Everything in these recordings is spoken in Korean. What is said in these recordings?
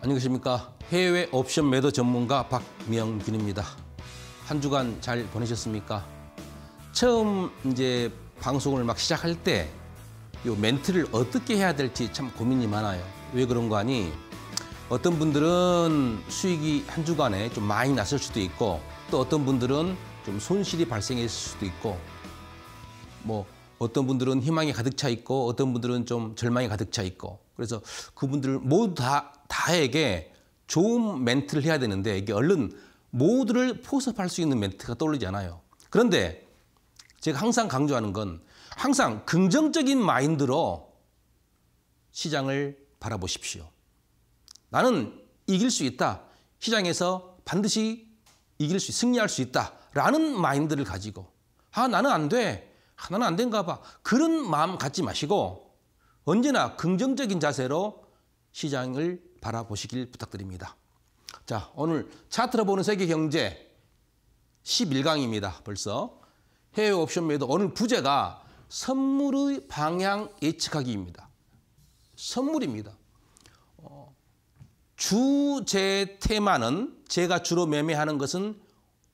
안녕하십니까. 해외 옵션 매도 전문가 박명균입니다. 한 주간 잘 보내셨습니까? 처음 이제 방송을 막 시작할 때 이 멘트를 어떻게 해야 될지 참 고민이 많아요. 왜 그런 거 아니? 어떤 분들은 수익이 한 주간에 좀 많이 났을 수도 있고 또 어떤 분들은 좀 손실이 발생했을 수도 있고 뭐 어떤 분들은 희망이 가득 차 있고 어떤 분들은 좀 절망이 가득 차 있고 그래서 그분들 모두 다 다에게 좋은 멘트를 해야 되는데 이게 얼른 모두를 포섭할 수 있는 멘트가 떠오르지 않아요. 그런데 제가 항상 강조하는 건 항상 긍정적인 마인드로 시장을 바라보십시오. 나는 이길 수 있다. 시장에서 반드시 이길 수, 승리할 수 있다. 라는 마인드를 가지고, 아, 나는 안 돼. 아, 나는 안 된가 봐. 그런 마음 갖지 마시고, 언제나 긍정적인 자세로 시장을 바라보시길 부탁드립니다. 자, 오늘 차트로 보는 세계 경제 11강입니다. 벌써 해외 옵션 매도 오늘 부제가 선물의 방향 예측하기입니다. 선물입니다. 어, 주제 테마는 제가 주로 매매하는 것은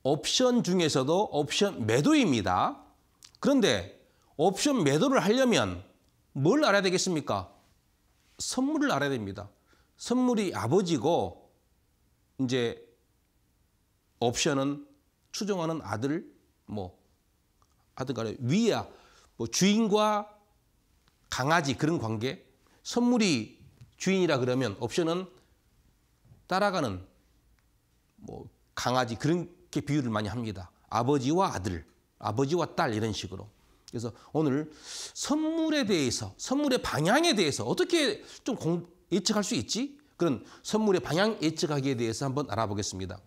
옵션 중에서도 옵션 매도입니다. 그런데 옵션 매도를 하려면 뭘 알아야 되겠습니까? 선물을 알아야 됩니다. 선물이 아버지고 이제 옵션은 추종하는 아들 뭐 하든 간에 위야 뭐 주인과 강아지 그런 관계 선물이 주인이라 그러면 옵션은 따라가는 뭐 강아지 그렇게 비유를 많이 합니다. 아버지와 아들, 아버지와 딸 이런 식으로. 그래서 오늘 선물에 대해서, 선물의 방향에 대해서 어떻게 좀 공, 예측할 수 있지? 그런 선물의 방향 예측하기에 대해서 한번 알아보겠습니다.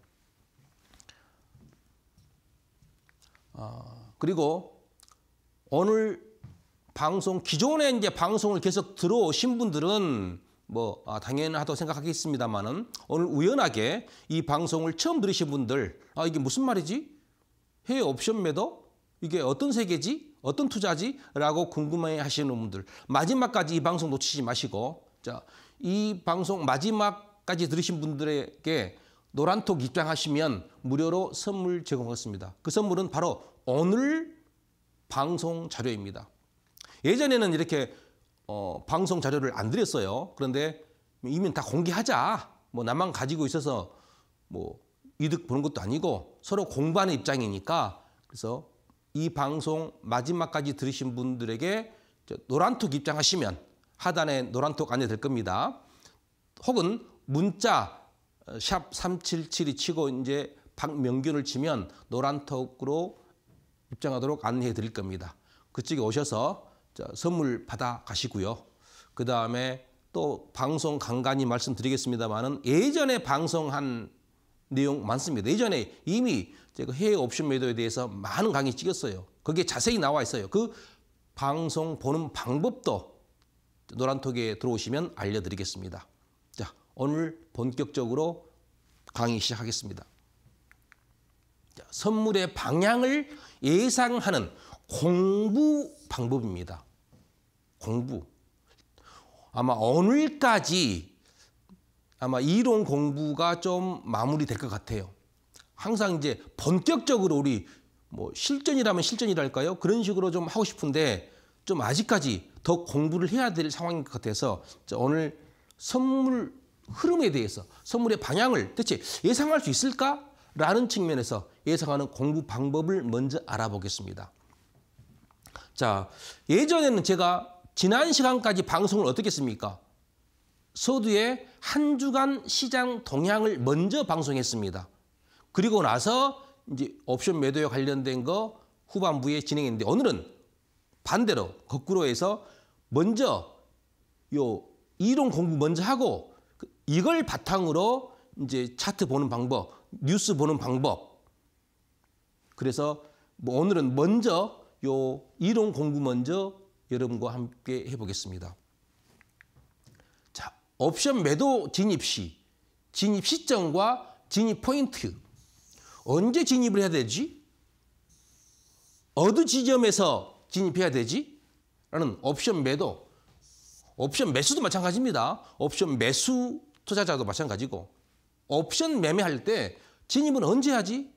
어, 그리고 오늘 방송 기존에 이제 방송을 계속 들어오신 분들은 뭐 아, 당연하다고 생각하겠습니다만은 오늘 우연하게 이 방송을 처음 들으신 분들 아 이게 무슨 말이지? 해외 옵션 매도 이게 어떤 세계지? 어떤 투자지? 라고 궁금해 하시는 분들 마지막까지 이 방송 놓치지 마시고 자이 방송 마지막까지 들으신 분들에게 노란톡 입장하시면 무료로 선물 제공했습니다. 그 선물은 바로 오늘 방송 자료입니다. 예전에는 이렇게 어, 방송 자료를 안 드렸어요. 그런데 이미 다 공개하자. 뭐 나만 가지고 있어서 뭐 이득 보는 것도 아니고 서로 공부하는 입장이니까 그래서 이 방송 마지막까지 들으신 분들에게 노란톡 입장하시면 하단에 노란톡 안내될 겁니다. 혹은 문자 어, 샵 377이 치고 이제 박명균을 치면 노란톡으로 입장하도록 안내해 드릴 겁니다. 그쪽에 오셔서 선물 받아 가시고요. 그 다음에 또 방송 간간히 말씀드리겠습니다만은 예전에 방송한 내용 많습니다. 예전에 이미 제가 그 해외 옵션 매도에 대해서 많은 강의 찍었어요. 거기 자세히 나와 있어요. 그 방송 보는 방법도 노란톡에 들어오시면 알려드리겠습니다. 자, 오늘 본격적으로 강의 시작하겠습니다. 자, 선물의 방향을 예상하는 공부 방법입니다. 공부. 아마 오늘까지 아마 이론 공부가 좀 마무리될 것 같아요. 항상 이제 본격적으로 우리 뭐 실전이라면 실전이랄까요? 그런 식으로 좀 하고 싶은데 좀 아직까지 더 공부를 해야 될 상황인 것 같아서 오늘 선물 흐름에 대해서 선물의 방향을 대체 예상할 수 있을까라는 측면에서 예상하는 공부 방법을 먼저 알아보겠습니다. 자, 예전에는 제가 지난 시간까지 방송을 어떻게 했습니까? 서두에 한 주간 시장 동향을 먼저 방송했습니다. 그리고 나서 이제 옵션 매도에 관련된 거 후반부에 진행했는데 오늘은 반대로 거꾸로 해서 먼저 요 이론 공부 먼저 하고 그 이걸 바탕으로 이제 차트 보는 방법, 뉴스 보는 방법. 그래서 뭐 오늘은 먼저 요 이론 공부 먼저 여러분과 함께 해보겠습니다. 자, 옵션 매도 진입 시, 진입 시점과 진입 포인트. 언제 진입을 해야 되지? 어느 지점에서 진입해야 되지? 라는 옵션 매도, 옵션 매수도 마찬가지입니다. 옵션 매수 투자자도 마찬가지고 옵션 매매할 때 진입은 언제 하지?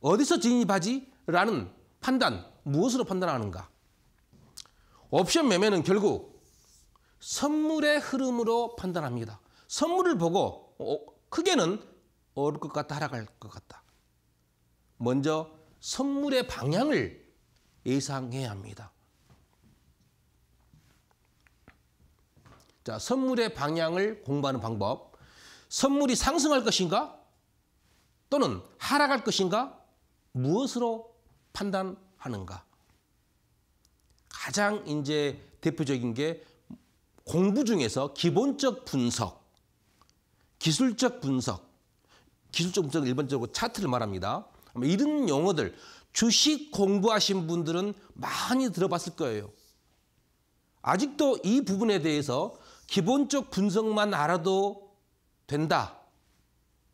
어디서 진입하지? 라는 판단, 무엇으로 판단하는가? 옵션 매매는 결국 선물의 흐름으로 판단합니다. 선물을 보고 어, 어, 크게는 오를 것 같다, 하락할 것 같다. 먼저 선물의 방향을 예상해야 합니다. 자, 선물의 방향을 공부하는 방법. 선물이 상승할 것인가? 또는 하락할 것인가? 무엇으로 판단하는가? 가장 이제 대표적인 게 공부 중에서 기본적 분석, 기술적 분석, 기술적 분석은 일반적으로 차트를 말합니다. 이런 용어들, 주식 공부하신 분들은 많이 들어봤을 거예요. 아직도 이 부분에 대해서 기본적 분석만 알아도 된다.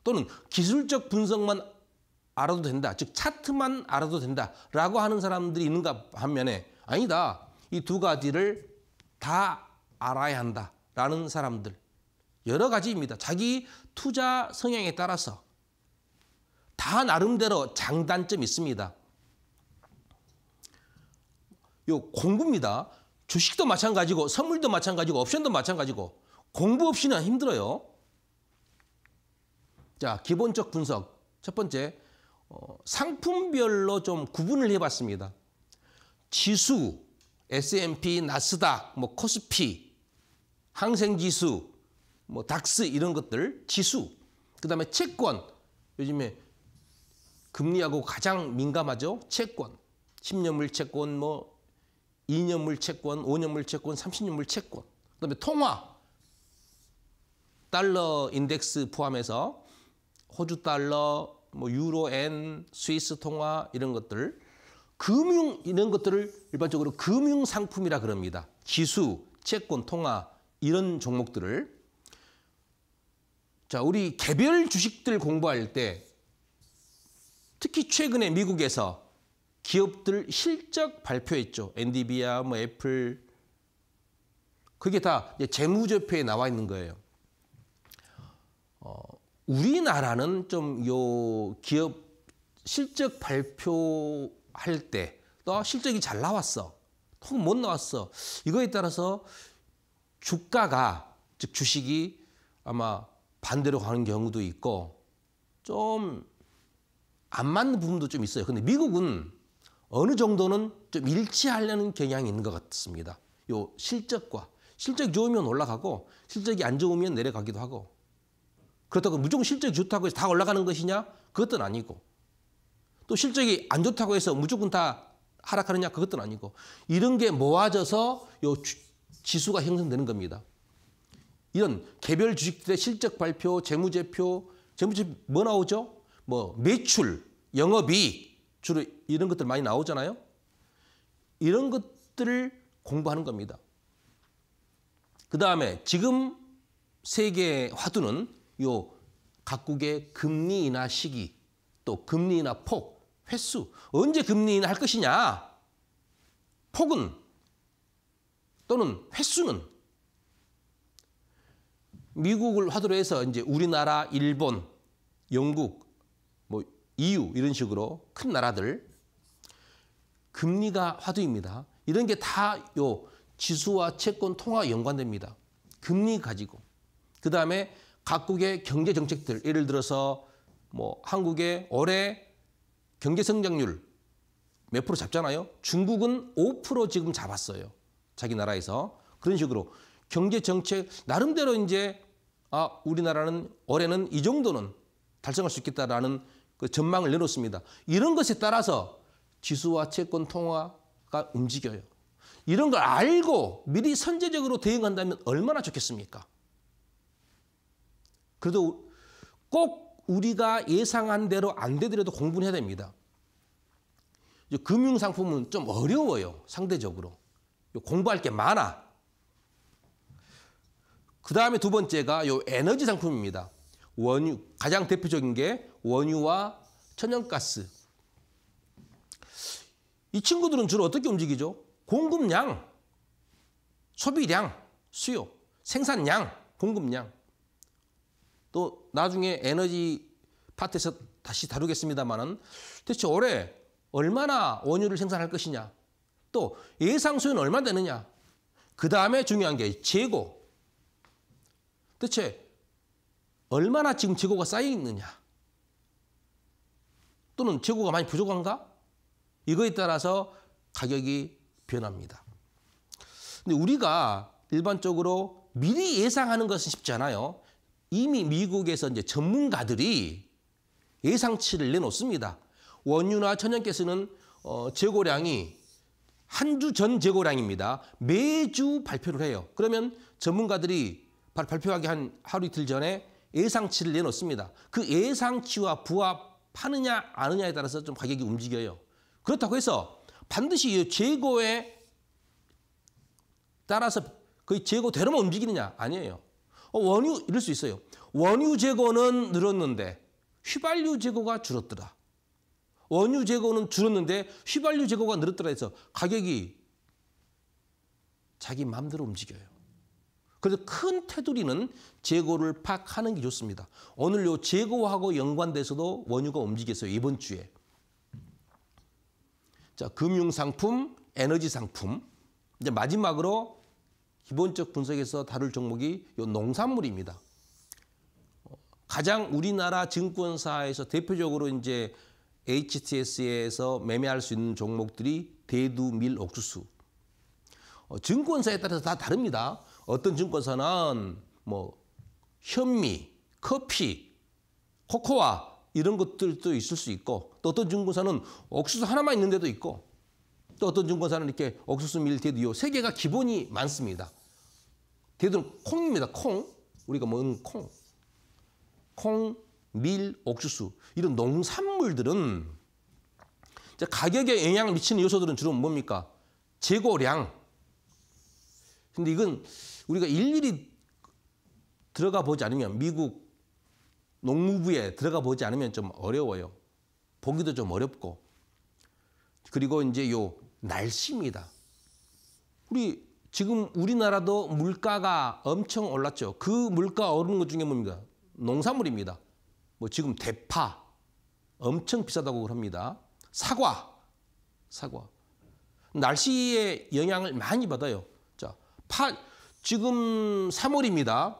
또는 기술적 분석만 알아도 된다. 즉 차트만 알아도 된다. 라고 하는 사람들이 있는가 반면에 아니다. 이 두 가지를 다 알아야 한다. 라는 사람들. 여러 가지입니다. 자기 투자 성향에 따라서 다 나름대로 장단점이 있습니다. 요 공부입니다. 주식도 마찬가지고 선물도 마찬가지고 옵션도 마찬가지고 공부 없이는 힘들어요. 자, 기본적 분석. 첫 번째, 어, 상품별로 좀 구분을 해봤습니다. 지수, S&P, 나스닥, 뭐 코스피, 항생지수, 뭐 닥스 이런 것들, 지수. 그다음에 채권. 요즘에 금리하고 가장 민감하죠. 채권. 10년물 채권, 뭐 2년물 채권, 5년물 채권, 30년물 채권. 그다음에 통화. 달러 인덱스 포함해서 호주 달러, 뭐 유로 엔, 스위스 통화 이런 것들. 금융 이런 것들을 일반적으로 금융 상품이라 그럽니다. 지수, 채권, 통화 이런 종목들을 자, 우리 개별 주식들 공부할 때 특히 최근에 미국에서 기업들 실적 발표했죠. 엔디비아, 뭐 애플. 그게 다 재무제표에 나와 있는 거예요. 어, 우리나라는 좀 요 기업 실적 발표할 때, 너 실적이 잘 나왔어. 혹은 못 나왔어. 이거에 따라서 주가가, 즉 주식이 아마 반대로 가는 경우도 있고, 좀 안 맞는 부분도 좀 있어요. 근데 미국은 어느 정도는 좀 일치하려는 경향이 있는 것 같습니다. 요 실적과 실적이 좋으면 올라가고 실적이 안 좋으면 내려가기도 하고 그렇다고 무조건 실적이 좋다고 해서 다 올라가는 것이냐? 그것도 아니고 또 실적이 안 좋다고 해서 무조건 다 하락하느냐? 그것도 아니고 이런 게 모아져서 요 지수가 형성되는 겁니다. 이런 개별 주식들의 실적 발표, 재무제표, 재무제표 뭐 나오죠? 뭐 매출, 영업이익, 주로 이런 것들 많이 나오잖아요. 이런 것들을 공부하는 겁니다. 그 다음에 지금 세계 화두는 요 각국의 금리 인하 시기 또 금리 인하 폭, 횟수 언제 금리 인하할 것이냐 폭은 또는 횟수는 미국을 화두로 해서 이제 우리나라, 일본, 영국, EU 이런 식으로 큰 나라들 금리가 화두입니다. 이런 게 다 요 지수와 채권 통화 연관됩니다. 금리 가지고 그다음에 각국의 경제 정책들 예를 들어서 뭐 한국의 올해 경제 성장률 몇 프로 잡잖아요. 중국은 5% 지금 잡았어요. 자기 나라에서 그런 식으로 경제 정책 나름대로 이제 아 우리나라는 올해는 이 정도는 달성할 수 있겠다라는 그 전망을 내놓습니다. 이런 것에 따라서 지수와 채권 통화가 움직여요. 이런 걸 알고 미리 선제적으로 대응한다면 얼마나 좋겠습니까? 그래도 꼭 우리가 예상한 대로 안 되더라도 공부는 해야 됩니다. 금융상품은 좀 어려워요. 상대적으로. 공부할 게 많아. 그 다음에 두 번째가 요 에너지 상품입니다. 원유, 가장 대표적인 게 원유와 천연가스. 이 친구들은 주로 어떻게 움직이죠? 공급량, 소비량, 수요, 생산량, 공급량. 또 나중에 에너지 파트에서 다시 다루겠습니다만 대체 올해 얼마나 원유를 생산할 것이냐. 또 예상 수요는 얼마 되느냐. 그 다음에 중요한 게 재고. 대체 얼마나 지금 재고가 쌓여 있느냐. 또는 재고가 많이 부족한가? 이거에 따라서 가격이 변합니다. 근데 우리가 일반적으로 미리 예상하는 것은 쉽지 않아요. 이미 미국에서 이제 전문가들이 예상치를 내놓습니다. 원유나 천연가스는 어, 재고량이 한 주 전 재고량입니다. 매주 발표를 해요. 그러면 전문가들이 발표하기 한 하루 이틀 전에 예상치를 내놓습니다. 그 예상치와 부합 파느냐 아느냐에 따라서 좀 가격이 움직여요. 그렇다고 해서 반드시 재고에 따라서 그 재고대로만 움직이느냐 아니에요. 어, 원유 이럴 수 있어요. 원유 재고는 늘었는데 휘발유 재고가 줄었더라. 원유 재고는 줄었는데 휘발유 재고가 늘었더라 해서 가격이 자기 마음대로 움직여요. 그래서 큰 테두리는 재고를 파악하는 게 좋습니다. 오늘 요 재고하고 연관돼서도 원유가 움직였어요. 이번 주에. 자, 금융 상품, 에너지 상품. 이제 마지막으로 기본적 분석에서 다룰 종목이 요 농산물입니다. 가장 우리나라 증권사에서 대표적으로 이제 HTS에서 매매할 수 있는 종목들이 대두, 밀, 옥수수. 어, 증권사에 따라서 다 다릅니다. 어떤 증권사는 뭐 현미, 커피, 코코아 이런 것들도 있을 수 있고 또 어떤 증권사는 옥수수 하나만 있는 데도 있고 또 어떤 증권사는 이렇게 옥수수 밀 대두요 세 개가 기본이 많습니다. 대두는 콩입니다. 콩 우리가 먹는 콩, 콩, 밀, 옥수수 이런 농산물들은 가격에 영향을 미치는 요소들은 주로 뭡니까 재고량. 근데 이건 우리가 일일이 들어가 보지 않으면 미국 농무부에 들어가 보지 않으면 좀 어려워요. 보기도 좀 어렵고. 그리고 이제 요 날씨입니다. 우리 지금 우리나라도 물가가 엄청 올랐죠. 그 물가 오른 것 중에 뭡니까? 농산물입니다. 뭐 지금 대파 엄청 비싸다고 합니다. 사과, 사과. 날씨에 영향을 많이 받아요. 자, 파 지금 3월입니다.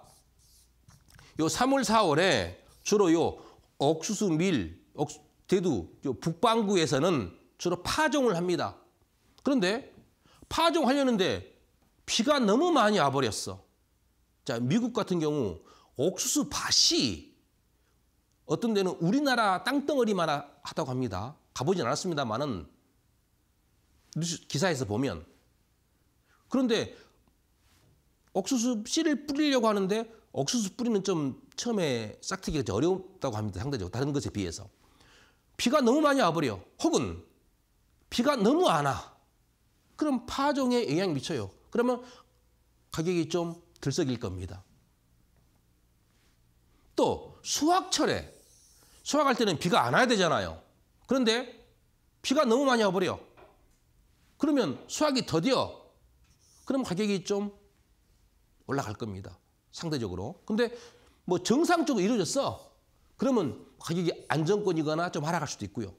요 3월, 4월에 주로 요 옥수수 밀, 옥수, 대두, 요 북반구에서는 주로 파종을 합니다. 그런데 파종하려는데 비가 너무 많이 와버렸어. 자, 미국 같은 경우 옥수수 밭이 어떤 데는 우리나라 땅덩어리만 하다고 합니다. 가보진 않았습니다만은 기사에서 보면 그런데 옥수수 씨를 뿌리려고 하는데 옥수수 뿌리는 좀 처음에 싹트기가 어렵다고 합니다. 상대적으로 다른 것에 비해서. 비가 너무 많이 와버려. 혹은 비가 너무 안 와. 그럼 파종에 영향이 미쳐요. 그러면 가격이 좀 들썩일 겁니다. 또 수확철에 수확할 때는 비가 안 와야 되잖아요. 그런데 비가 너무 많이 와버려. 그러면 수확이 더뎌. 그럼 가격이 좀 올라갈 겁니다. 상대적으로. 근데 뭐 정상적으로 이루어졌어. 그러면 가격이 안정권이거나 좀 하락할 수도 있고요.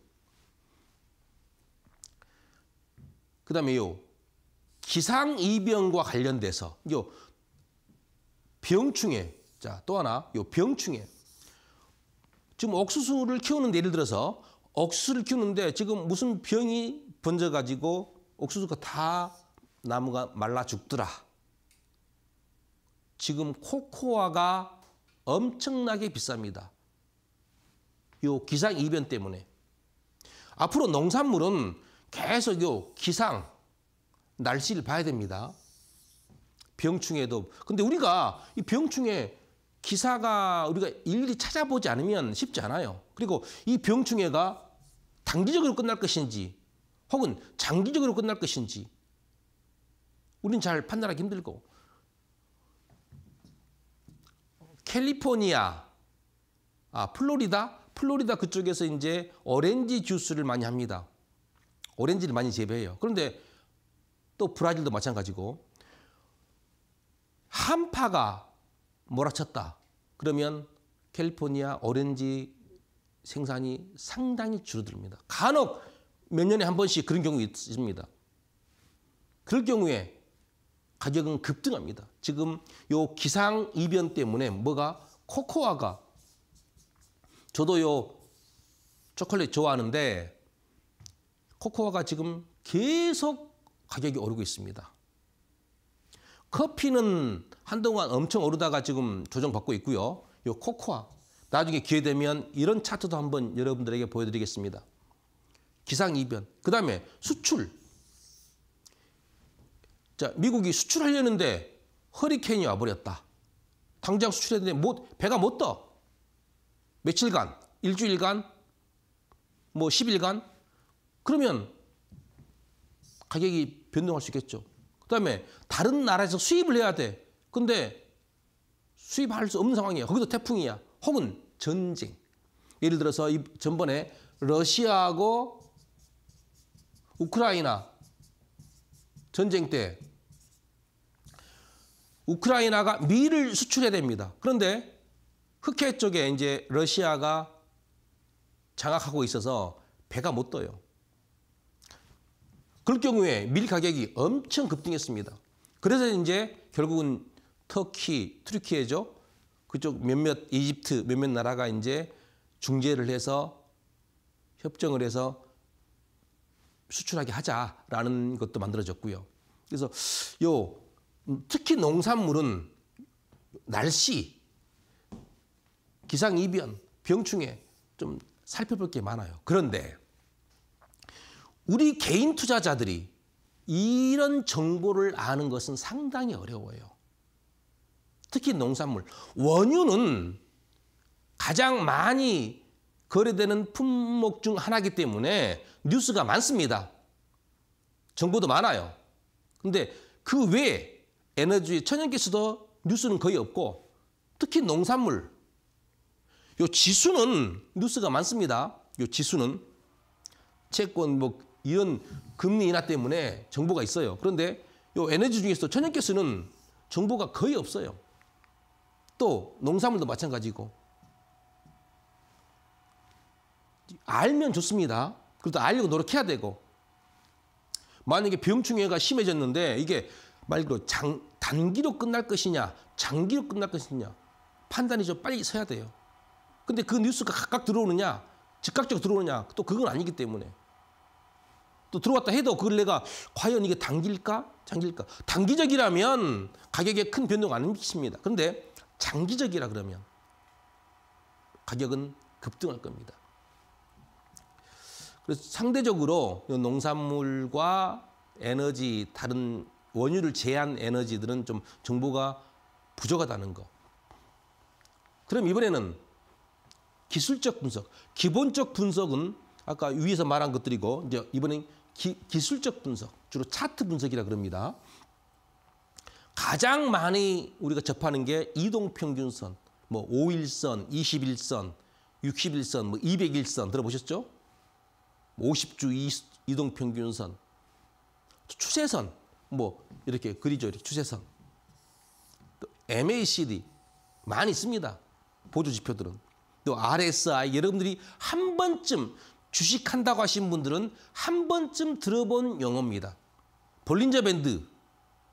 그 다음에요. 기상이변과 관련돼서 요 병충해. 자, 또 하나 요 병충해. 지금 옥수수를 키우는데 예를 들어서 옥수수를 키우는데 지금 무슨 병이 번져가지고 옥수수가 다 나무가 말라 죽더라. 지금 코코아가 엄청나게 비쌉니다. 요 기상 이변 때문에. 앞으로 농산물은 계속 요 기상, 날씨를 봐야 됩니다. 병충해도. 근데 우리가 이 병충해 기사가 우리가 일일이 찾아보지 않으면 쉽지 않아요. 그리고 이 병충해가 단기적으로 끝날 것인지 혹은 장기적으로 끝날 것인지 우리잘 판단하기 힘들고 캘리포니아, 아, 플로리다, 플로리다 그쪽에서 이제 오렌지 주스를 많이 합니다. 오렌지를 많이 재배해요. 그런데 또 브라질도 마찬가지고 한파가 몰아쳤다. 그러면 캘리포니아 오렌지 생산이 상당히 줄어듭니다. 간혹 몇 년에 한 번씩 그런 경우 있습니다. 그럴 경우에 가격은 급등합니다. 지금 요 기상 이변 때문에 뭐가 코코아가 저도 요 초콜릿 좋아하는데 코코아가 지금 계속 가격이 오르고 있습니다. 커피는 한동안 엄청 오르다가 지금 조정받고 있고요. 요 코코아 나중에 기회 되면 이런 차트도 한번 여러분들에게 보여드리겠습니다. 기상 이변. 그다음에 수출 자, 미국이 수출하려는데 허리케인이 와버렸다. 당장 수출했는데 못, 배가 못 떠. 며칠간, 일주일간, 뭐 10일간. 그러면 가격이 변동할 수 있겠죠. 그다음에 다른 나라에서 수입을 해야 돼. 근데 수입할 수 없는 상황이야. 거기도 태풍이야. 혹은 전쟁. 예를 들어서 이 전번에 러시아하고 우크라이나 전쟁 때 우크라이나가 밀을 수출해야 됩니다. 그런데 흑해 쪽에 이제 러시아가 장악하고 있어서 배가 못 떠요. 그럴 경우에 밀 가격이 엄청 급등했습니다. 그래서 이제 결국은 터키, 트루키에죠. 그쪽 몇몇 이집트 몇몇 나라가 이제 중재를 해서 협정을 해서 수출하게 하자라는 것도 만들어졌고요. 그래서 요 특히 농산물은 날씨, 기상이변, 병충해 좀 살펴볼 게 많아요. 그런데 우리 개인 투자자들이 이런 정보를 아는 것은 상당히 어려워요. 특히 농산물. 원유는 가장 많이 거래되는 품목 중 하나이기 때문에 뉴스가 많습니다. 정보도 많아요. 근데 그 외에 에너지, 천연가스도 뉴스는 거의 없고 특히 농산물, 요 지수는 뉴스가 많습니다. 요 지수는 채권 뭐 이런 금리 인하 때문에 정보가 있어요. 그런데 요 에너지 중에서 천연가스는 정보가 거의 없어요. 또 농산물도 마찬가지고 알면 좋습니다. 그래도 알려고 노력해야 되고 만약에 병충해가 심해졌는데 이게 말로 장, 단기로 끝날 것이냐, 장기로 끝날 것이냐 판단이 좀 빨리 서야 돼요. 근데 그 뉴스가 각각 들어오느냐, 즉각적으로 들어오느냐 또 그건 아니기 때문에 또 들어왔다 해도 그걸 내가 과연 이게 단기일까, 장기일까? 단기적이라면 가격에 큰 변동 안 미칩니다. 그런데 장기적이라 그러면 가격은 급등할 겁니다. 그래서 상대적으로 농산물과 에너지 다른 원유를 제한 에너지들은 좀 정보가 부족하다는 거. 그럼 이번에는 기술적 분석. 기본적 분석은 아까 위에서 말한 것들이고 이제 이번엔 기, 기술적 분석, 주로 차트 분석이라 그럽니다. 가장 많이 우리가 접하는 게 이동평균선, 뭐 5일선, 21선, 60일선, 뭐 200일선 들어보셨죠? 50주 이동평균선, 추세선 뭐 이렇게 그리죠. 이렇게 추세선. MACD 많이 씁니다. 보조 지표들은. 또 RSI 여러분들이 한 번쯤 주식한다고 하신 분들은 한 번쯤 들어본 영어입니다. 볼린저 밴드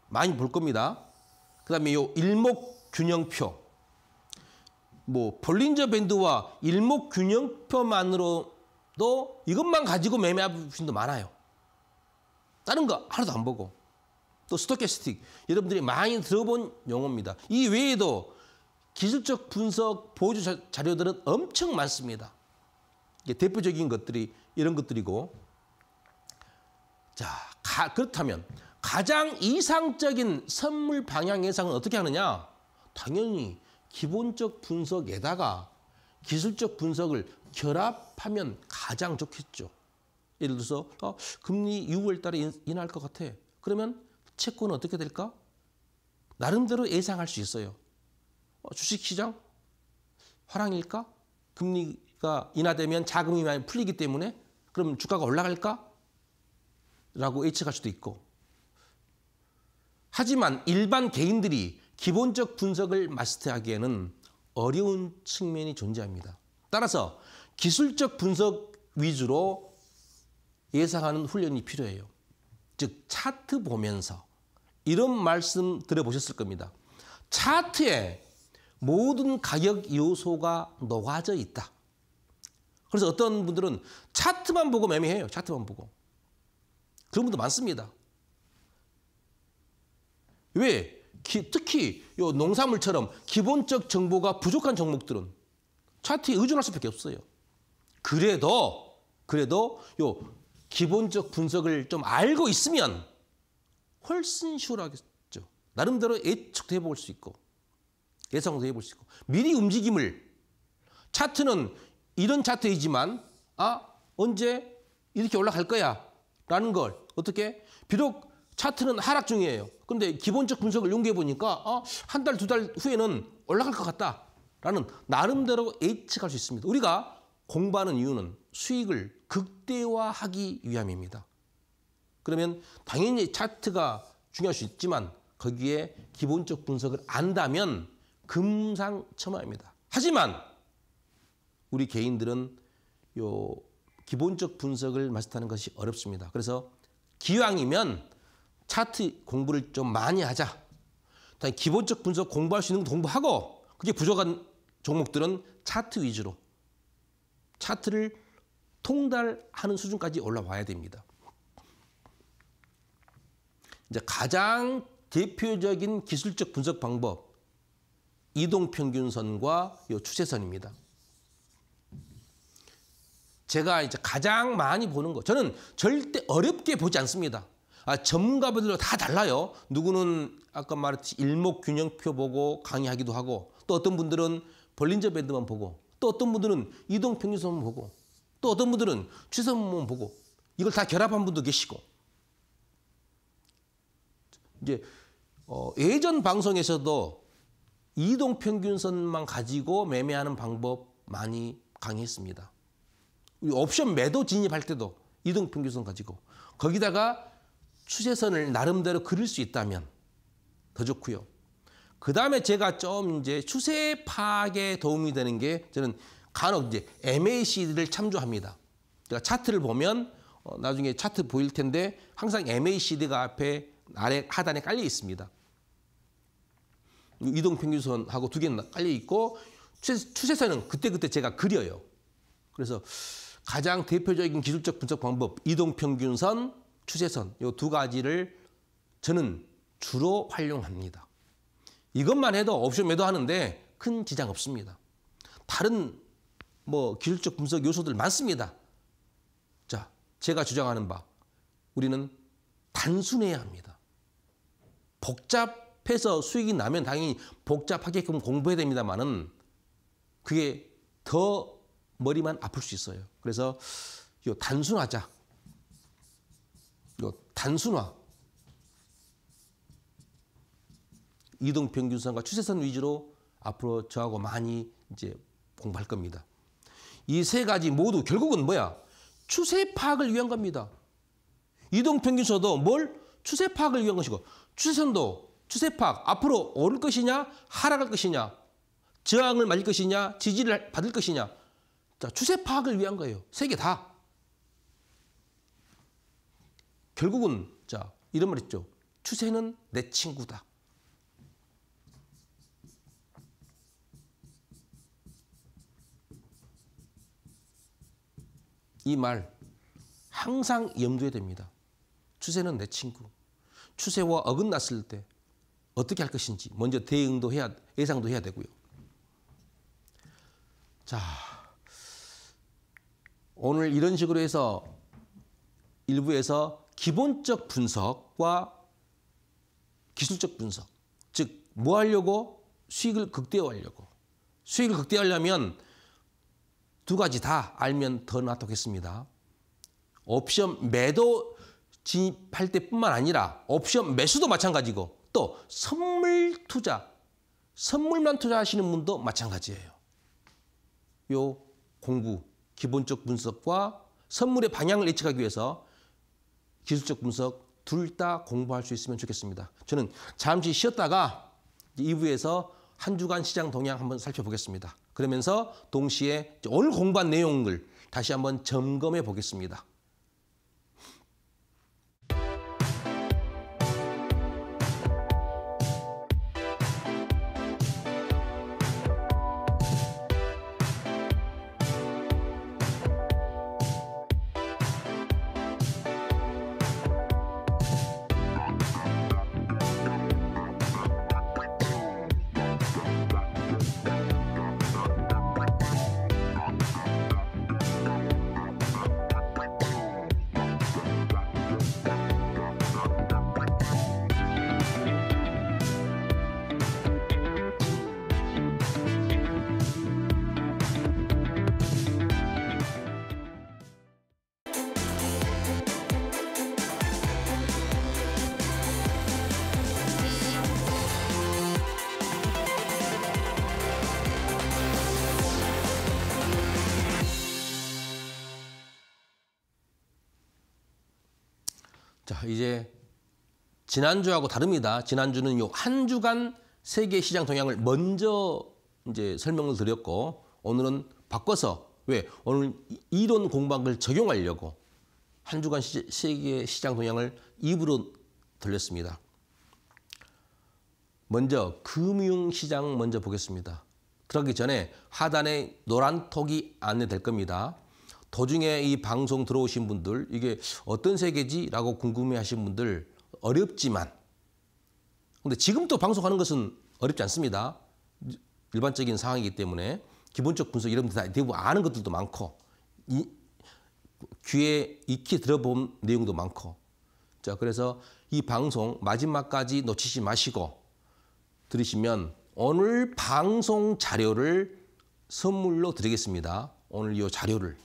많이 볼 겁니다. 그다음에 요 일목 균형표. 뭐 볼린저 밴드와 일목 균형표만으로도 이것만 가지고 매매하신 분도 많아요. 다른 거 하나도 안 보고. 또 스토캐스틱 여러분들이 많이 들어본 용어입니다. 이 외에도 기술적 분석 보조 자료들은 엄청 많습니다. 대표적인 것들이 이런 것들이고 자 가, 그렇다면 가장 이상적인 선물 방향 예상은 어떻게 하느냐? 당연히 기본적 분석에다가 기술적 분석을 결합하면 가장 좋겠죠. 예를 들어서 어, 금리 6월 달에 인하할 것 같아. 그러면 채권은 어떻게 될까? 나름대로 예상할 수 있어요. 어, 주식시장? 화랑일까? 금리가 인하되면 자금이 많이 풀리기 때문에 그럼 주가가 올라갈까? 라고 예측할 수도 있고. 하지만 일반 개인들이 기본적 분석을 마스터하기에는 어려운 측면이 존재합니다. 따라서 기술적 분석 위주로 예상하는 훈련이 필요해요. 즉 차트 보면서 이런 말씀 들어보셨을 겁니다. 차트에 모든 가격 요소가 녹아져 있다. 그래서 어떤 분들은 차트만 보고 매매해요. 차트만 보고. 그런 분도 많습니다. 왜? 기, 특히 요 농산물처럼 기본적 정보가 부족한 종목들은 차트에 의존할 수밖에 없어요. 그래도 그래도 요 기본적 분석을 좀 알고 있으면 훨씬 시원하겠죠. 나름대로 예측도 해볼 수 있고 예상도 해볼 수 있고 미리 움직임을 차트는 이런 차트이지만 아 언제 이렇게 올라갈 거야 라는 걸 어떻게 비록 차트는 하락 중이에요. 근데 기본적 분석을 용기해 보니까 아, 한 달, 두 달 후에는 올라갈 것 같다라는 나름대로 예측할 수 있습니다. 우리가 공부하는 이유는 수익을 극대화하기 위함입니다. 그러면 당연히 차트가 중요할 수 있지만 거기에 기본적 분석을 안다면 금상첨화입니다. 하지만 우리 개인들은 요 기본적 분석을 마스터하는 것이 어렵습니다. 그래서 기왕이면 차트 공부를 좀 많이 하자. 기본적 분석 공부할 수 있는 건 공부하고 그게 부족한 종목들은 차트 위주로 차트를 통달하는 수준까지 올라와야 됩니다. 이제 가장 대표적인 기술적 분석 방법 이동 평균선과 요 추세선입니다. 제가 이제 가장 많이 보는 거 저는 절대 어렵게 보지 않습니다. 아, 전문가들로 다 달라요. 누구는 아까 말했듯이 일목균형표 보고 강의하기도 하고 또 어떤 분들은 벌린저 밴드만 보고 또 어떤 분들은 이동평균선만 보고 또 어떤 분들은 추세선만 보고 이걸 다 결합한 분도 계시고 이제 어, 예전 방송에서도 이동 평균선만 가지고 매매하는 방법 많이 강의했습니다. 옵션 매도 진입할 때도 이동 평균선 가지고 거기다가 추세선을 나름대로 그릴 수 있다면 더 좋고요. 그 다음에 제가 좀 이제 추세 파악에 도움이 되는 게 저는 간혹 이제 MACD를 참조합니다. 제가 차트를 보면 어, 나중에 차트 보일 텐데 항상 MACD가 앞에 아래 하단에 깔려 있습니다. 이동 평균선하고 두 개는 깔려 있고 추세선은 그때그때 제가 그려요. 그래서 가장 대표적인 기술적 분석 방법 이동 평균선, 추세선 이 두 가지를 저는 주로 활용합니다. 이것만 해도 옵션 매도하는데 큰 지장 없습니다. 다른 뭐 기술적 분석 요소들 많습니다. 자, 제가 주장하는 바 우리는 단순해야 합니다. 복잡해서 수익이 나면 당연히 복잡하게끔 공부해야 됩니다만은 그게 더 머리만 아플 수 있어요. 그래서 요 단순화자, 요 단순화, 이동 평균선과 추세선 위주로 앞으로 저하고 많이 이제 공부할 겁니다. 이 세 가지 모두 결국은 뭐야? 추세 파악을 위한 겁니다. 이동평균선도 뭘? 추세 파악을 위한 것이고 추세선도 추세 파악 앞으로 오를 것이냐 하락할 것이냐 저항을 맞을 것이냐 지지를 받을 것이냐 자 추세 파악을 위한 거예요. 세 개 다. 결국은 자 이런 말 있죠. 추세는 내 친구다. 이 말 항상 염두에 됩니다. 추세는 내 친구. 추세와 어긋났을 때 어떻게 할 것인지 먼저 대응도 해야 예상도 해야 되고요. 자, 오늘 이런 식으로 해서 일부에서 기본적 분석과 기술적 분석, 즉 뭐 하려고 수익을 극대화하려고 수익을 극대화하려면 두 가지 다 알면 더 낫겠습니다. 옵션 매도 진입할 때뿐만 아니라 옵션 매수도 마찬가지고 또 선물 투자, 선물만 투자하시는 분도 마찬가지예요. 요 공부, 기본적 분석과 선물의 방향을 예측하기 위해서 기술적 분석 둘 다 공부할 수 있으면 좋겠습니다. 저는 잠시 쉬었다가 2부에서 한 주간 시장 동향 한번 살펴보겠습니다. 그러면서 동시에 오늘 공부한 내용을 다시 한번 점검해 보겠습니다. 자, 이제 지난주하고 다릅니다. 지난주는 요 한 주간 세계 시장 동향을 먼저 이제 설명을 드렸고 오늘은 바꿔서 왜? 오늘 이론 공방을 적용하려고 한 주간 시, 세계 시장 동향을 입으로 들렸습니다. 먼저 금융시장 먼저 보겠습니다. 그러기 전에 하단에 노란 톡이 안내될 겁니다. 도중에 이 방송 들어오신 분들 이게 어떤 세계지라고 궁금해하신 분들 어렵지만 근데 지금 또 방송하는 것은 어렵지 않습니다. 일반적인 상황이기 때문에 기본적 분석 이런 분들 대부분 아는 것들도 많고 이, 귀에 익히 들어본 내용도 많고 자 그래서 이 방송 마지막까지 놓치지 마시고 들으시면 오늘 방송 자료를 선물로 드리겠습니다. 오늘 이 자료를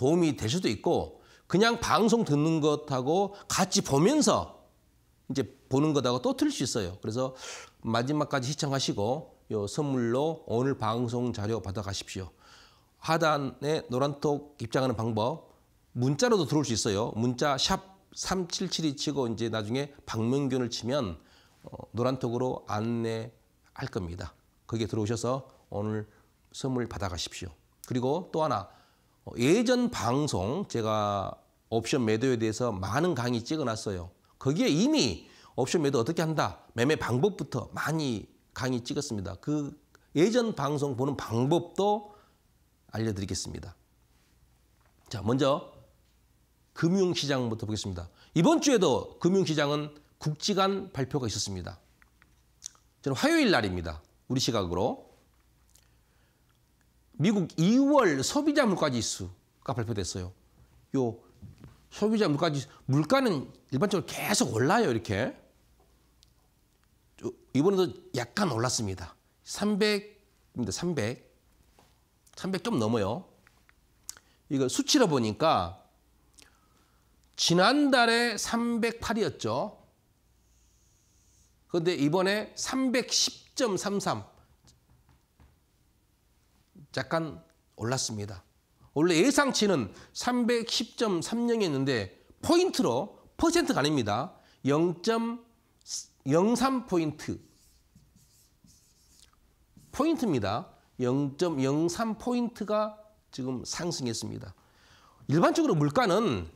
도움이 될 수도 있고 그냥 방송 듣는 것하고 같이 보면서 이제 보는 것하고 또 틀릴 수 있어요. 그래서 마지막까지 시청하시고 요 선물로 오늘 방송 자료 받아가십시오. 하단에 노란톡 입장하는 방법 문자로도 들어올 수 있어요. 문자 샵 3772 치고 이제 나중에 박명균을 치면 어, 노란톡으로 안내할 겁니다. 거기에 들어오셔서 오늘 선물 받아가십시오. 그리고 또 하나 어, 예전 방송 제가 옵션 매도에 대해서 많은 강의 찍어놨어요. 거기에 이미 옵션 매도 어떻게 한다, 매매 방법부터 많이 강의 찍었습니다. 그 예전 방송 보는 방법도 알려드리겠습니다. 자, 먼저 금융시장부터 보겠습니다. 이번 주에도 금융시장은 국지간 발표가 있었습니다. 저는 화요일 날입니다. 우리 시각으로. 미국 2월 소비자 물가지 수가 발표됐어요. 요 소비자 물가지 물가는 일반적으로 계속 올라요 이렇게. 이번에도 약간 올랐습니다. 300입니다. 300. 300 좀 넘어요. 이거 수치로 보니까 지난달에 308이었죠. 그런데 이번에 310.33 잠깐 올랐습니다. 원래 예상치는 310.30이었는데 포인트로 퍼센트가 아닙니다. 0.03포인트. 포인트입니다. 0.03포인트가 지금 상승했습니다. 일반적으로 물가는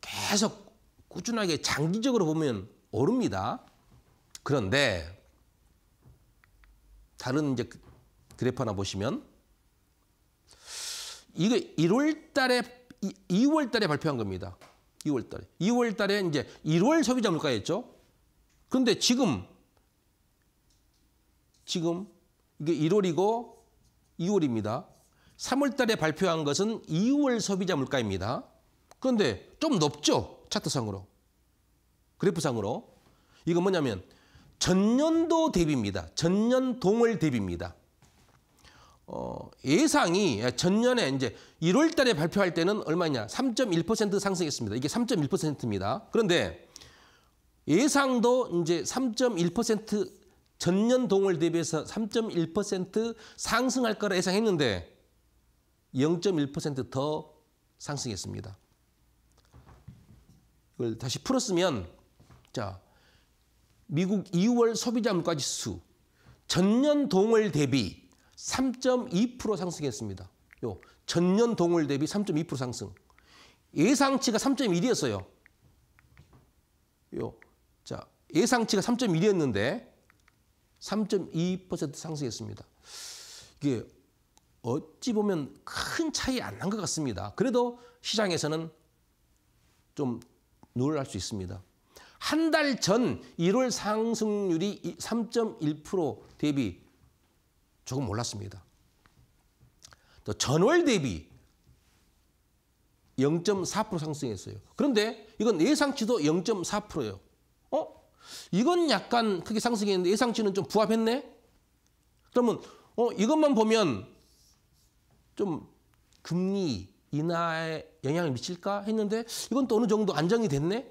계속 꾸준하게 장기적으로 보면 오릅니다. 그런데 다른 이제 그래프 하나 보시면 이게 1월 달에 2월 달에 발표한 겁니다. 2월 달에. 2월 달에 이제 1월 소비자 물가였죠. 근데 지금 지금 이게 1월이고 2월입니다. 3월 달에 발표한 것은 2월 소비자 물가입니다. 그런데 좀 높죠. 차트상으로. 그래프상으로. 이건 뭐냐면 전년도 대비입니다. 전년 동월 대비입니다. 어, 예상이 전년에 이제 1월 달에 발표할 때는 얼마냐? 3.1% 상승했습니다. 이게 3.1%입니다. 그런데 예상도 이제 3.1% 전년 동월 대비해서 3.1% 상승할 거라 예상했는데 0.1%더 상승했습니다. 이걸 다시 풀었으면 자 미국 2월 소비자 물가지수 전년 동월 대비 3.2% 상승했습니다. 요 전년 동월 대비 3.2% 상승. 예상치가 3.1이었어요. 요 자, 예상치가 3.1이었는데 3.2% 상승했습니다. 이게 어찌 보면 큰 차이 안 난 것 같습니다. 그래도 시장에서는 좀 놀랄 수 있습니다. 한 달 전 1월 상승률이 3.1% 대비 조금 올랐습니다. 또 전월 대비 0.4% 상승했어요. 그런데 이건 예상치도 0.4%예요. 어? 이건 약간 크게 상승했는데 예상치는 좀 부합했네? 그러면 어, 이것만 보면 좀 금리 인하에 영향을 미칠까 했는데 이건 또 어느 정도 안정이 됐네?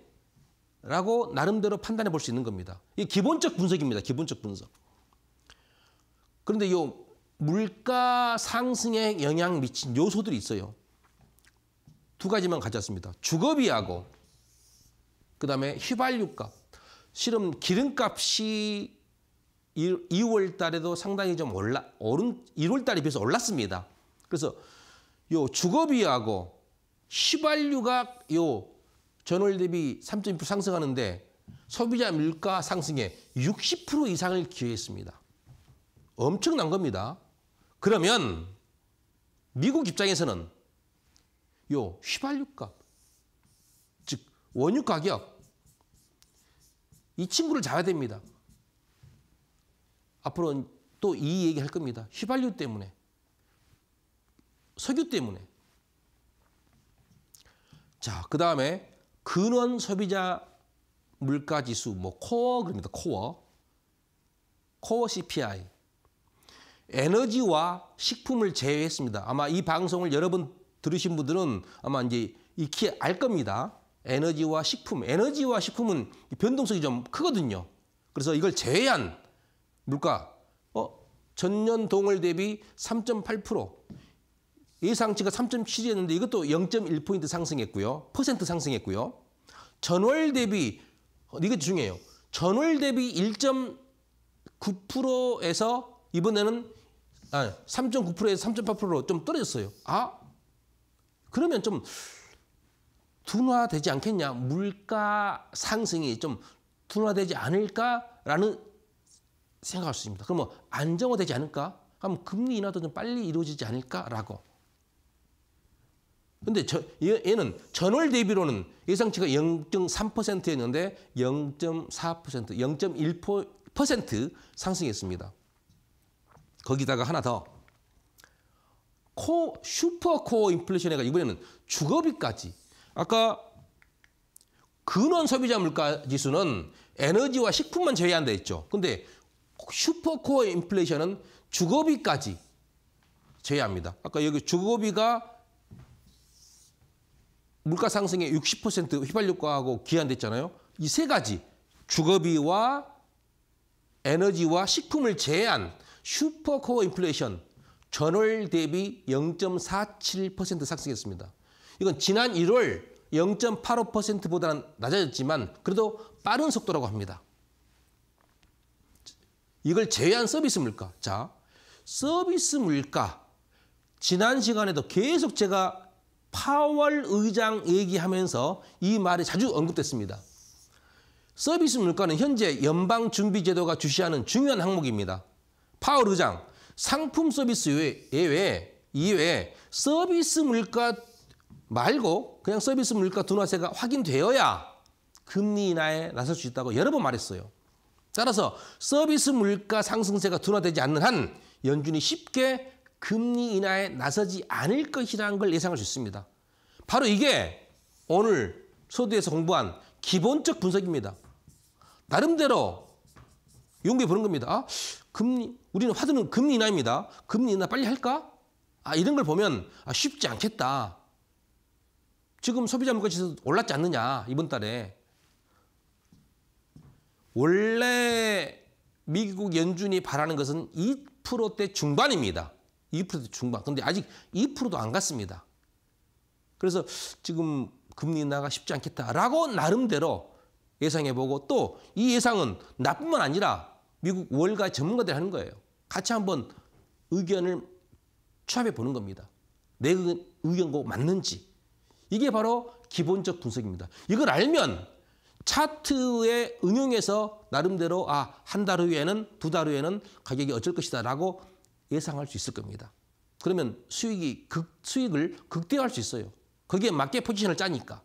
라고 나름대로 판단해 볼 수 있는 겁니다. 이 기본적 분석입니다. 기본적 분석. 그런데 요 물가 상승에 영향 미친 요소들이 있어요. 두 가지만 가졌습니다. 주거비하고 그다음에 휘발유값. 실은 기름값이 2월 달에도 상당히 좀 올라 오른 1월 달에 비해서 올랐습니다. 그래서 요 주거비하고 휘발유가 요 전월 대비 3.2% 상승하는데 소비자 물가 상승에 60% 이상을 기여했습니다. 엄청난 겁니다. 그러면 미국 입장에서는 요 휘발유값, 즉 원유 가격 이 친구를 잡아야 됩니다. 앞으로 또 이 얘기 할 겁니다. 휘발유 때문에, 석유 때문에. 자, 그 다음에 근원 소비자 물가 지수, 뭐 코어 그럽니다. 코어, 코어 CPI. 에너지와 식품을 제외했습니다. 아마 이 방송을 여러 번 들으신 분들은 아마 이제 익히 알 겁니다. 에너지와 식품, 에너지와 식품은 변동성이 좀 크거든요. 그래서 이걸 제외한 물가, 어, 전년 동월 대비 3.8%, 예상치가 3.7이었는데 이것도 0.1포인트 상승했고요. 퍼센트 상승했고요. 전월 대비, 어, 이게 중요해요. 전월 대비 1.9%에서 이번에는 아, 3.9%에서 3.8%로 좀 떨어졌어요. 아, 그러면 좀 둔화되지 않겠냐? 물가 상승이 좀 둔화되지 않을까라는 생각할 수 있습니다. 그러면 뭐 안정화되지 않을까? 그럼 금리 인하도 좀 빨리 이루어지지 않을까라고. 근데 저, 얘는 전월 대비로는 예상치가 0.3%였는데 0.4%, 0.1% 상승했습니다. 거기다가 하나 더. 코 슈퍼 코어 인플레이션에 가 이번에는 주거비까지 아까 근원 소비자 물가 지수는 에너지와 식품만 제외한다 했죠. 근데 슈퍼 코어 인플레이션은 주거비까지 제외합니다. 아까 여기 주거비가 물가 상승의 60% 휘발유가하고 기한됐잖아요. 이 세 가지 주거비와 에너지와 식품을 제외한 슈퍼코어 인플레이션 전월 대비 0.47% 상승했습니다. 이건 지난 1월 0.85%보다는 낮아졌지만 그래도 빠른 속도라고 합니다. 이걸 제외한 서비스 물가. 자, 서비스 물가. 지난 시간에도 계속 제가 파월 의장 얘기하면서 이 말이 자주 언급됐습니다. 서비스 물가는 현재 연방준비제도가 주시하는 중요한 항목입니다. 파월 의장 상품 서비스 예외 이외에 서비스 물가 말고 그냥 서비스 물가 둔화세가 확인되어야 금리 인하에 나설 수 있다고 여러 번 말했어요. 따라서 서비스 물가 상승세가 둔화되지 않는 한 연준이 쉽게 금리 인하에 나서지 않을 것이라는 걸 예상할 수 있습니다. 바로 이게 오늘 소드에서 공부한 기본적 분석입니다. 나름대로 용기해 보는 겁니다. 아, 금리, 우리는 화두는 금리 인하입니다. 금리 인 빨리 할까? 아, 이런 걸 보면 아, 쉽지 않겠다. 지금 소비자 물가지수 올랐지 않느냐, 이번 달에. 원래 미국 연준이 바라는 것은 2%대 중반입니다. 2%대 중반. 근데 아직 2%도 안 갔습니다. 그래서 지금 금리 인하가 쉽지 않겠다라고 나름대로 예상해보고 또 이 예상은 나뿐만 아니라 미국 월가 전문가들 하는 거예요. 같이 한번 의견을 취합해 보는 겁니다. 내 의견과 맞는지. 이게 바로 기본적 분석입니다. 이걸 알면 차트에 응용해서 나름대로 아, 한 달 후에는 두 달 후에는 가격이 어쩔 것이다 라고 예상할 수 있을 겁니다. 그러면 수익이 극, 수익을 극대화할 수 있어요. 거기에 맞게 포지션을 짜니까.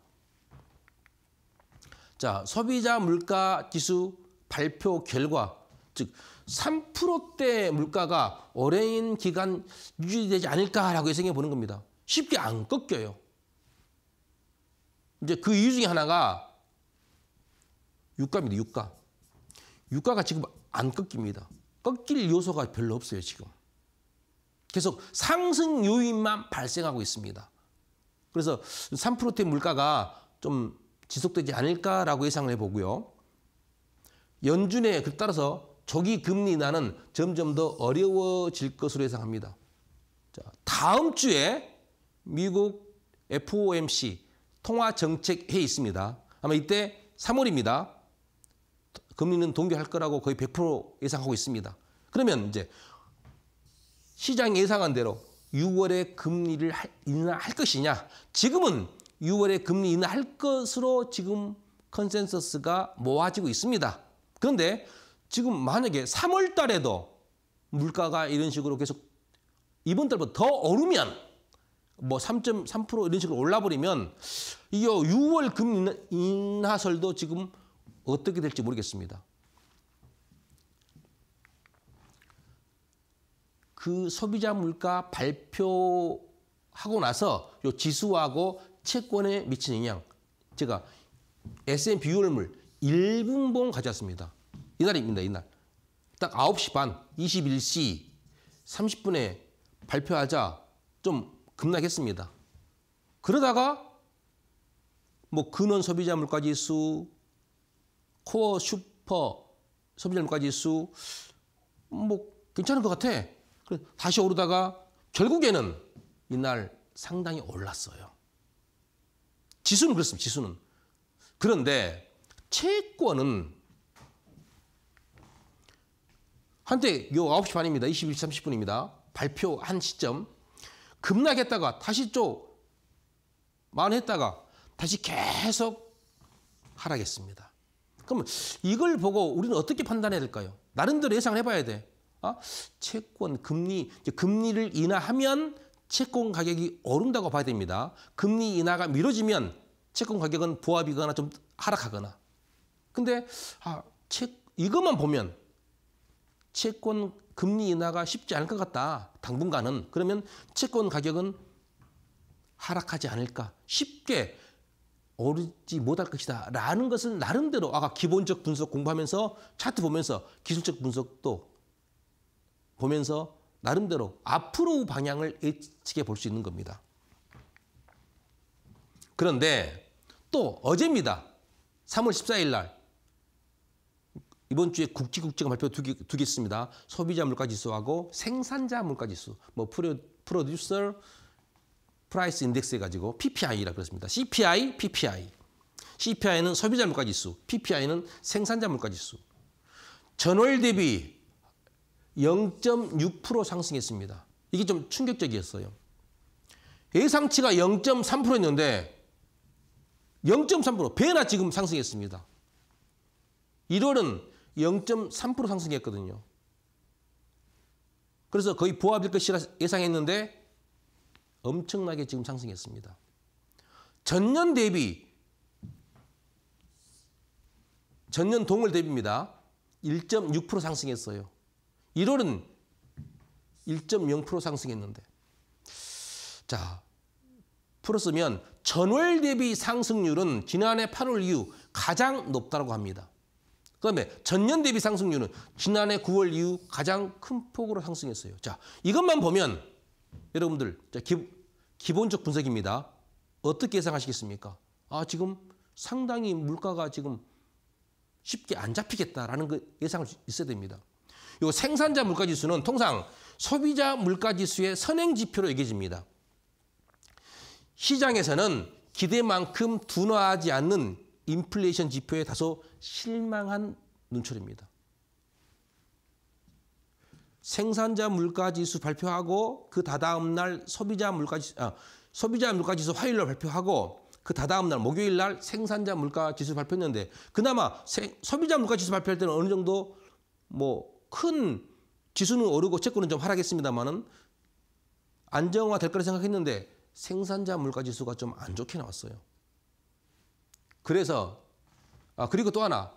자, 소비자 물가 지수 발표 결과 즉 3%대 물가가 오랜 기간 유지되지 않을까라고 예상해 보는 겁니다. 쉽게 안 꺾여요. 이제 그 이유 중에 하나가 유가입니다. 유가. 유가가 지금 안 꺾입니다. 꺾일 요소가 별로 없어요. 지금. 계속 상승 요인만 발생하고 있습니다. 그래서 3%대 물가가 좀 지속되지 않을까라고 예상을 해보고요. 연준에 그 따라서 조기 금리 인하는 점점 더 어려워질 것으로 예상합니다. 자, 다음 주에 미국 FOMC 통화정책회의 있습니다. 아마 이때 3월입니다. 금리는 동결할 거라고 거의 100% 예상하고 있습니다. 그러면 이제 시장 예상한 대로 6월에 금리를 인하할 것이냐 지금은 6월에 금리 인하할 것으로 지금 컨센서스가 모아지고 있습니다. 그런데 지금 만약에 3월 달에도 물가가 이런 식으로 계속 이번 달보다 더 오르면 뭐 3.3% 이런 식으로 올라버리면 이 6월 금리 인하설도 지금 어떻게 될지 모르겠습니다. 그 소비자 물가 발표하고 나서 요 지수하고 채권에 미친 영향 제가 S&P 6월물 1분봉 가져왔습니다. 이날입니다. 이날. 딱 9시 반 21시 30분에 발표하자 좀 급락했습니다. 그러다가 뭐 근원 소비자 물가지수, 코어 슈퍼 소비자 물가지수 뭐 괜찮은 것 같아. 다시 오르다가 결국에는 이날 상당히 올랐어요. 지수는 그렇습니다. 지수는. 그런데 채권은 한때 요 9시 반입니다. 21시 30분입니다. 발표한 시점. 급락했다가 다시 또 만했다가 다시 계속 하락했습니다. 그럼 이걸 보고 우리는 어떻게 판단해야 될까요? 나름대로 예상을 해봐야 돼. 아, 채권 금리 금리를 인하하면 채권 가격이 오른다고 봐야 됩니다. 금리 인하가 미뤄지면 채권 가격은 부합이거나좀 하락하거나. 근데 아, 채, 이것만 보면 채권 금리 인하가 쉽지 않을 것 같다. 당분간은. 그러면 채권 가격은 하락하지 않을까. 쉽게 오르지 못할 것이다. 라는 것은 나름대로 아까 기본적 분석 공부하면서 차트 보면서 기술적 분석도 보면서 나름대로 앞으로 방향을 예측해 볼 수 있는 겁니다. 그런데 또 어제입니다. 3월 14일 날 이번 주에 국지국제가 발표 두 개, 두개 있습니다. 소비자 물가 지수하고 생산자 물가 지수, 뭐 프로, 프로듀서 프라이스 인덱스 해가지고 PPI라 그렇습니다. CPI, PPI. CPI는 소비자 물가 지수, PPI는 생산자 물가 지수. 전월 대비 0.6% 상승했습니다. 이게 좀 충격적이었어요. 예상치가 0.3%였는데 0.3% 배나 지금 상승했습니다. 1월은 0.3% 상승했거든요. 그래서 거의 부합일 것이라 예상했는데 엄청나게 지금 상승했습니다. 전년 대비 전년 동월 대비입니다. 1.6% 상승했어요. 1월은 1.0% 상승했는데 자 풀었으면 전월 대비 상승률은 지난해 8월 이후 가장 높다고 합니다. 그다음에 전년 대비 상승률은 지난해 9월 이후 가장 큰 폭으로 상승했어요. 자, 이것만 보면 여러분들 자, 기, 기본적 분석입니다. 어떻게 예상하시겠습니까? 아, 지금 상당히 물가가 지금 쉽게 안 잡히겠다라는 그 예상을 있어야 됩니다. 이 생산자 물가지수는 통상 소비자 물가지수의 선행지표로 여겨집니다. 시장에서는 기대만큼 둔화하지 않는 인플레이션 지표에 다소 실망한 눈초리입니다. 생산자 물가지수 발표하고 그 다다음 날 소비자 물가지수 아, 소비자 물가지수 화요일날 발표하고 그 다다음 날 목요일 날 생산자 물가지수 발표했는데 그나마 생, 소비자 물가지수 발표할 때는 어느 정도 뭐 큰 지수는 오르고 채권은 좀 하락했습니다만은 안정화될 거라 생각했는데 생산자 물가지수가 좀 안 좋게 나왔어요. 그래서 아 그리고 또 하나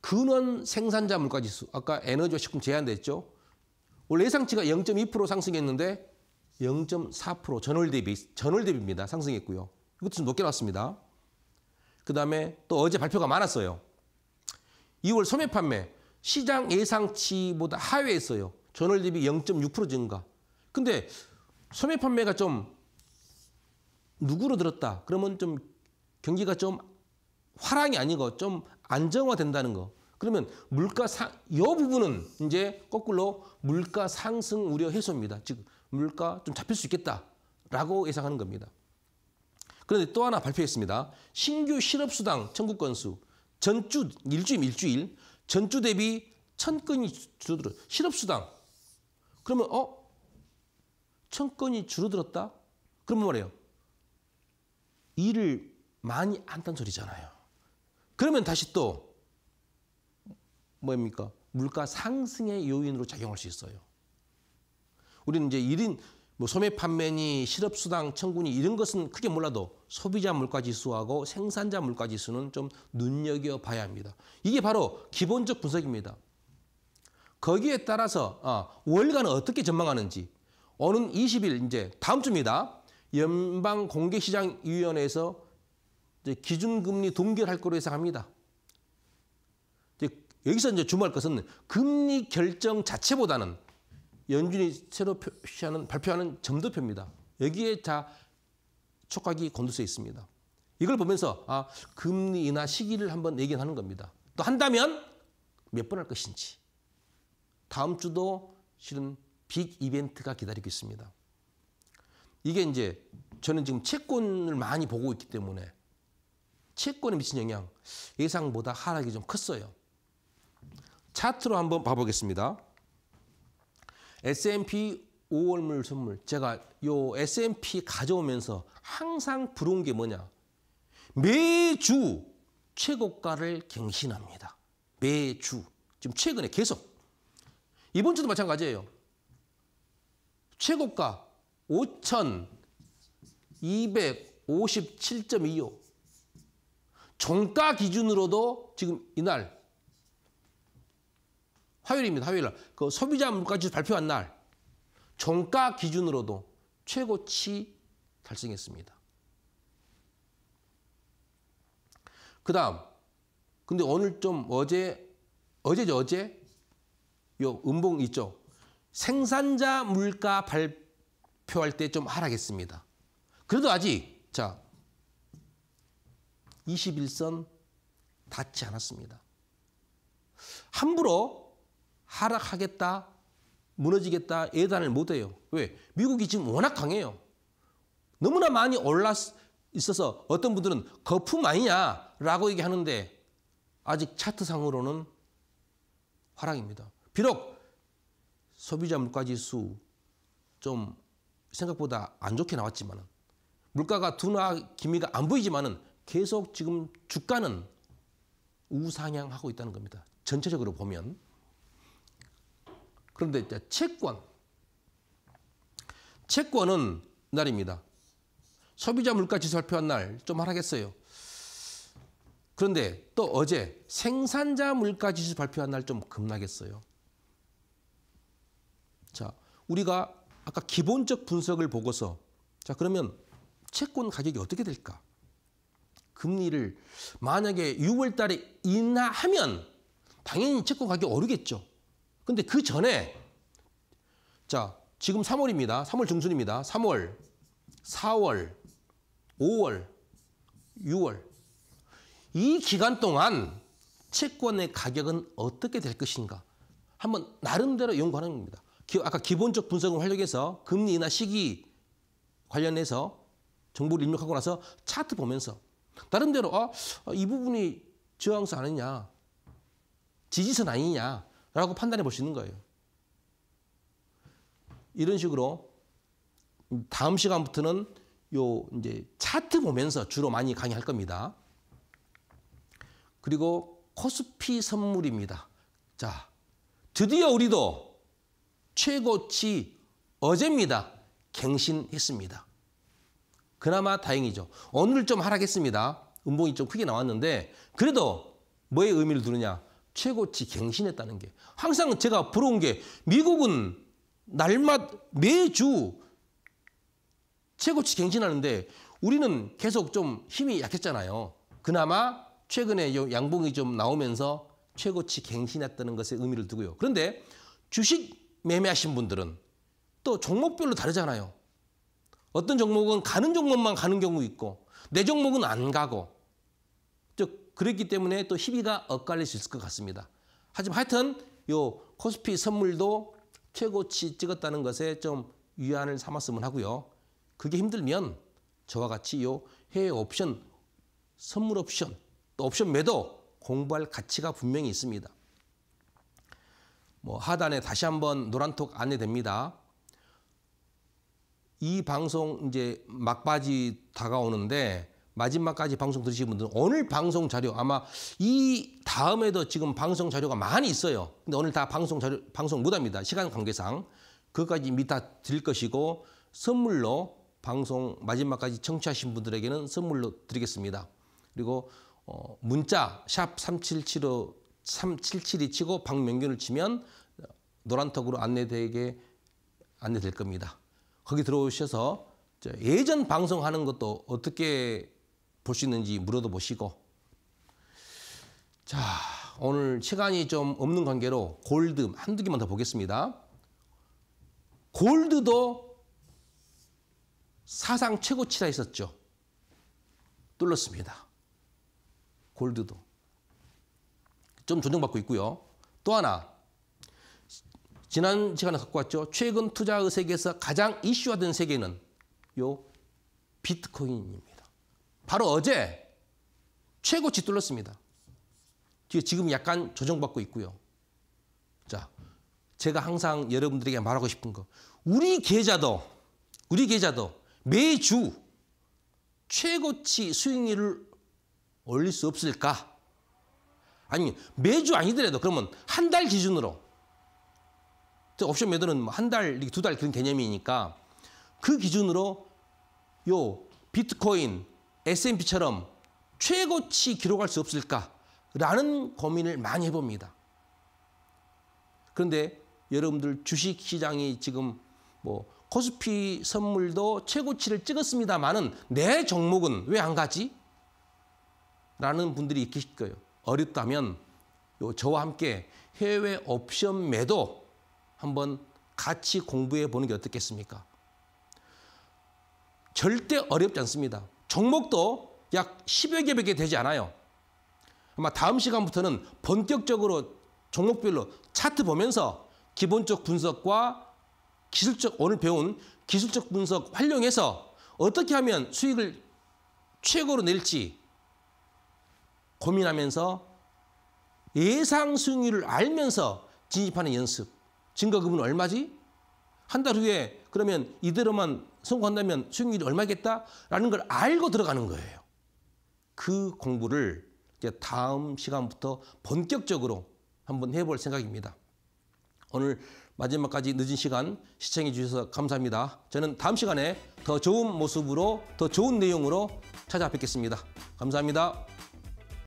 근원 생산자 물가 지수 아까 에너지와 식품 제한됐죠. 원래 예상치가 0.2% 상승했는데 0.4% 전월 대비 전월 대비입니다. 상승했고요. 이것도 좀 높게 나왔습니다. 그다음에 또 어제 발표가 많았어요. 2월 소매 판매 시장 예상치보다 하회했어요. 전월 대비 0.6% 증가. 근데 소매 판매가 좀 누구로 들었다. 그러면 좀 경기가 좀 화랑이 아니고 좀 안정화된다는 거. 그러면 물가 상, 요 부분은 이제 거꾸로 물가 상승 우려 해소입니다. 즉, 물가 좀 잡힐 수 있겠다라고 예상하는 겁니다. 그런데 또 하나 발표했습니다. 신규 실업수당 청구 건수 전주 일주일 일주일 전주 대비 천 건이 줄어들어 실업수당 그러면 어? 천 건이 줄어들었다? 그러면 말이에요. 일을 많이 안단 소리잖아요. 그러면 다시 또 뭡니까? 물가 상승의 요인으로 작용할 수 있어요. 우리는 이제 1인 뭐 소매 판매니 실업 수당 청구니 이런 것은 크게 몰라도 소비자 물가 지수하고 생산자 물가 지수는 좀 눈여겨 봐야 합니다. 이게 바로 기본적 분석입니다. 거기에 따라서 아, 월간은 어떻게 전망하는지 오는 20일 이제 다음 주입니다. 연방 공개시장 위원회에서 기준금리 동결할 거로 예상합니다. 여기서 이제 주목할 것은 금리 결정 자체보다는 연준이 새로 표시하는 발표하는 점도표입니다. 여기에 자 촉각이 곤두서 있습니다. 이걸 보면서 아 금리 인하 시기를 한번 얘기하는 겁니다. 또 한다면 몇 번 할 것인지. 다음 주도 실은 빅 이벤트가 기다리고 있습니다. 이게 이제 저는 지금 채권을 많이 보고 있기 때문에 채권에 미친 영향 예상보다 하락이 좀 컸어요. 차트로 한번 봐보겠습니다. S&P 5월물 선물 제가 요 S&P 가져오면서 항상 부러운 게 뭐냐 매주 최고가를 경신합니다. 매주 지금 최근에 계속 이번 주도 마찬가지예요. 최고가 5,257.25 종가 기준으로도 지금 이날 화요일입니다. 화요일 날. 그 소비자 물가지수 발표한 날 종가 기준으로도 최고치 달성했습니다. 그 다음 근데 오늘 좀 어제 어제죠 어제 요 음봉 있죠 생산자 물가 발표할 때 좀 하락했습니다. 그래도 아직 자 21선 닿지 않았습니다. 함부로 하락하겠다, 무너지겠다 예단을 못해요. 왜? 미국이 지금 워낙 강해요. 너무나 많이 올라 있어서 어떤 분들은 거품 아니냐라고 얘기하는데 아직 차트상으로는 화락입니다. 비록 소비자 물가지수 좀 생각보다 안 좋게 나왔지만 물가가 둔화 기미가 안 보이지만은 계속 지금 주가는 우상향하고 있다는 겁니다. 전체적으로 보면. 그런데 이제 채권. 채권은 날입니다. 소비자 물가 지수 발표한 날 좀 하락했어요. 그런데 또 어제 생산자 물가 지수 발표한 날좀급나겠어요 자, 우리가 아까 기본적 분석을 보고서 자, 그러면 채권 가격이 어떻게 될까? 금리를 만약에 6월 달에 인하하면 당연히 채권 가격 오르겠죠. 근데 그 전에 자, 지금 3월입니다. 3월 중순입니다. 3월, 4월, 5월, 6월 이 기간 동안 채권의 가격은 어떻게 될 것인가 한번 나름대로 연구하는 겁니다. 아까 기본적 분석을 활용해서 금리 나 시기 관련해서 정보를 입력하고 나서 차트 보면서 다른 데로 아, 아, 이 부분이 저항선 아니냐, 지지선 아니냐라고 판단해 볼 수 있는 거예요. 이런 식으로 다음 시간부터는 요 이제 차트 보면서 주로 많이 강의할 겁니다. 그리고 코스피 선물입니다. 자, 드디어 우리도 최고치 어제입니다. 갱신했습니다. 그나마 다행이죠. 오늘 좀 하락했습니다. 음봉이 좀 크게 나왔는데 그래도 뭐의 의미를 두느냐. 최고치 갱신했다는 게. 항상 제가 부러운 게 미국은 날마다 매주 최고치 갱신하는데 우리는 계속 좀 힘이 약했잖아요. 그나마 최근에 양봉이 좀 나오면서 최고치 갱신했다는 것에 의미를 두고요. 그런데 주식 매매하신 분들은 또 종목별로 다르잖아요. 어떤 종목은 가는 종목만 가는 경우 있고 내 종목은 안 가고 즉 그랬기 때문에 또 희비가 엇갈릴 수 있을 것 같습니다. 하지만 하여튼 요 코스피 선물도 최고치 찍었다는 것에 좀 위안을 삼았으면 하고요. 그게 힘들면 저와 같이 요 해외 옵션, 선물 옵션, 또 옵션 매도 공부할 가치가 분명히 있습니다. 뭐 하단에 다시 한번 노란톡 안내됩니다. 이 방송 이제 막바지 다가오는데 마지막까지 방송 들으신 분들은 오늘 방송 자료 아마 이 다음에도 지금 방송 자료가 많이 있어요. 근데 오늘 다 방송 자료 방송 못 합니다. 시간 관계상 그것까지 미다 드릴 것이고 선물로 방송 마지막까지 청취하신 분들에게는 선물로 드리겠습니다. 그리고 어 문자 샵 3775, 3772 치고 박명균을 치면 노란턱으로 안내되게 안내될 겁니다. 거기 들어오셔서 예전 방송하는 것도 어떻게 볼 수 있는지 물어도 보시고 자 오늘 시간이 좀 없는 관계로 골드 한두 개만 더 보겠습니다. 골드도 사상 최고치라 했었죠. 뚫렸습니다. 골드도. 좀 존중받고 있고요. 또 하나 지난 시간에 갖고 왔죠. 최근 투자의 세계에서 가장 이슈화된 세계는 요 비트코인입니다. 바로 어제 최고치 뚫렸습니다. 지금 약간 조정받고 있고요. 자, 제가 항상 여러분들에게 말하고 싶은 거. 우리 계좌도, 우리 계좌도 매주 최고치 수익률을 올릴 수 없을까? 아니, 매주 아니더라도 그러면 한 달 기준으로 옵션 매도는 뭐 한 달, 두 달 그런 개념이니까 그 기준으로 요 비트코인, S&P처럼 최고치 기록할 수 없을까라는 고민을 많이 해봅니다. 그런데 여러분들 주식시장이 지금 뭐 코스피 선물도 최고치를 찍었습니다만은 내 종목은 왜 안 가지? 라는 분들이 계실 거예요. 어렵다면 요 저와 함께 해외 옵션 매도 한번 같이 공부해 보는 게 어떻겠습니까? 절대 어렵지 않습니다. 종목도 약 10여 개밖에 되지 않아요. 아마 다음 시간부터는 본격적으로 종목별로 차트 보면서 기본적 분석과 기술적 오늘 배운 기술적 분석 활용해서 어떻게 하면 수익을 최고로 낼지 고민하면서 예상 수익률을 알면서 진입하는 연습 증가금은 얼마지? 한 달 후에 그러면 이대로만 성공한다면 수익률이 얼마겠다? 라는 걸 알고 들어가는 거예요. 그 공부를 이제 다음 시간부터 본격적으로 한번 해볼 생각입니다. 오늘 마지막까지 늦은 시간 시청해 주셔서 감사합니다. 저는 다음 시간에 더 좋은 모습으로 더 좋은 내용으로 찾아뵙겠습니다. 감사합니다.